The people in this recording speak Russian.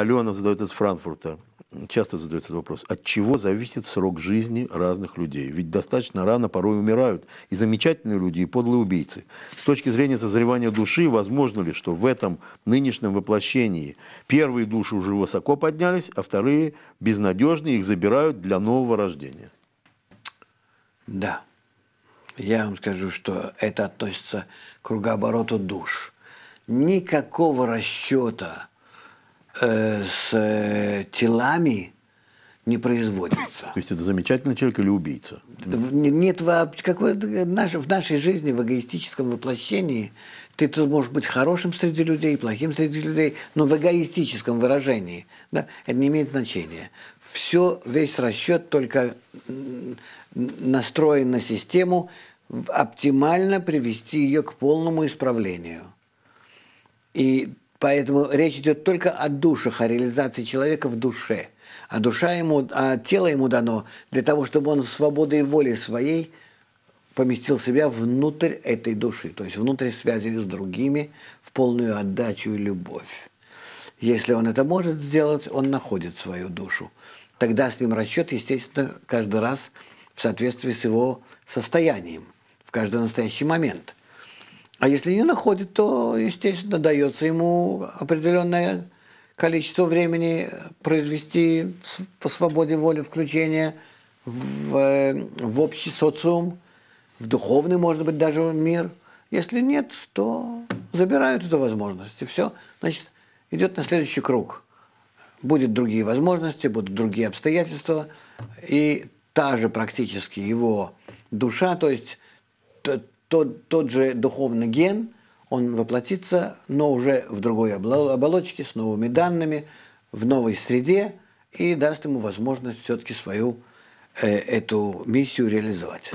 Алена задает из Франкфурта. Часто задается этот вопрос. От чего зависит срок жизни разных людей? Ведь достаточно рано порой умирают и замечательные люди, и подлые убийцы. С точки зрения созревания души, возможно ли, что в этом нынешнем воплощении первые души уже высоко поднялись, а вторые безнадежные их забирают для нового рождения? Да. Я вам скажу, что это относится к кругообороту душ. Никакого расчета – Э, с э, телами не производится. То есть это замечательный человек или убийца? Нет, в, какой, э, в нашей жизни, в эгоистическом воплощении, ты тут можешь быть хорошим среди людей, плохим среди людей, но в эгоистическом выражении да, это не имеет значения. Все, весь расчет только настроен на систему, оптимально привести ее к полному исправлению. И Поэтому речь идет только о душах, о реализации человека в душе. А душа ему, а тело ему дано для того, чтобы он свободой воли своей поместил себя внутрь этой души, то есть внутрь связи с другими, в полную отдачу и любовь. Если он это может сделать, он находит свою душу. Тогда с ним расчет, естественно, каждый раз в соответствии с его состоянием в каждый настоящий момент – а если не находит, то, естественно, дается ему определенное количество времени произвести по свободе воли включение в, э, в общий социум, в духовный, может быть, даже мир. Если нет, то забирают эту возможность. И все. Значит, идет на следующий круг. Будут другие возможности, будут другие обстоятельства. И та же практически его душа, то есть тот, тот же духовный ген, он воплотится, но уже в другой оболочке, с новыми данными, в новой среде и даст ему возможность все-таки свою э, эту миссию реализовать.